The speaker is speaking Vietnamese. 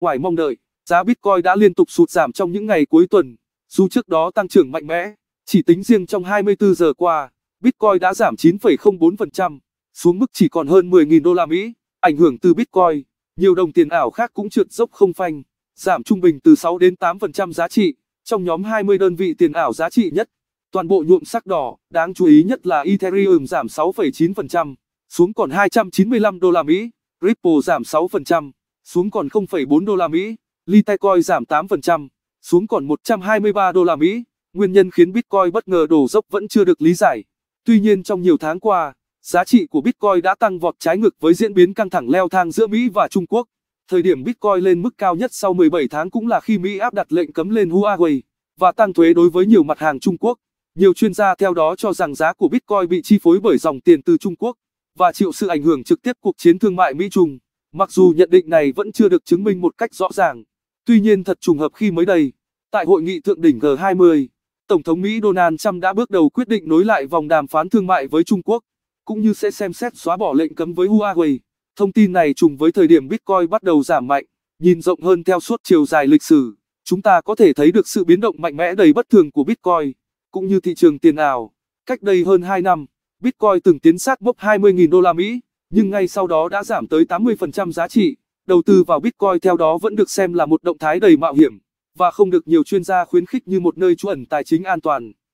Ngoài mong đợi, giá Bitcoin đã liên tục sụt giảm trong những ngày cuối tuần, dù trước đó tăng trưởng mạnh mẽ, chỉ tính riêng trong 24 giờ qua, Bitcoin đã giảm 9,04%, xuống mức chỉ còn hơn 10.000 đô la Mỹ. Ảnh hưởng từ Bitcoin, nhiều đồng tiền ảo khác cũng trượt dốc không phanh, giảm trung bình từ 6 đến 8% giá trị, trong nhóm 20 đơn vị tiền ảo giá trị nhất. Toàn bộ nhuộm sắc đỏ, đáng chú ý nhất là Ethereum giảm 6,9%, xuống còn 295 đô la Mỹ, Ripple giảm 6%, xuống còn 0,4 đô la Mỹ, Litecoin giảm 8%, xuống còn 123 đô la Mỹ. Nguyên nhân khiến Bitcoin bất ngờ đổ dốc vẫn chưa được lý giải. Tuy nhiên trong nhiều tháng qua, giá trị của Bitcoin đã tăng vọt trái ngược với diễn biến căng thẳng leo thang giữa Mỹ và Trung Quốc. Thời điểm Bitcoin lên mức cao nhất sau 17 tháng cũng là khi Mỹ áp đặt lệnh cấm lên Huawei và tăng thuế đối với nhiều mặt hàng Trung Quốc. Nhiều chuyên gia theo đó cho rằng giá của Bitcoin bị chi phối bởi dòng tiền từ Trung Quốc và chịu sự ảnh hưởng trực tiếp cuộc chiến thương mại Mỹ-Trung. Mặc dù nhận định này vẫn chưa được chứng minh một cách rõ ràng, tuy nhiên thật trùng hợp khi mới đây, tại hội nghị thượng đỉnh G20, Tổng thống Mỹ Donald Trump đã bước đầu quyết định nối lại vòng đàm phán thương mại với Trung Quốc, cũng như sẽ xem xét xóa bỏ lệnh cấm với Huawei. Thông tin này trùng với thời điểm Bitcoin bắt đầu giảm mạnh, nhìn rộng hơn theo suốt chiều dài lịch sử, chúng ta có thể thấy được sự biến động mạnh mẽ đầy bất thường của Bitcoin, cũng như thị trường tiền ảo. Cách đây hơn 2 năm, Bitcoin từng tiến sát mốc 20.000 đô la Mỹ nhưng ngay sau đó đã giảm tới 80% giá trị. Đầu tư vào Bitcoin theo đó vẫn được xem là một động thái đầy mạo hiểm và không được nhiều chuyên gia khuyến khích như một nơi trú ẩn tài chính an toàn.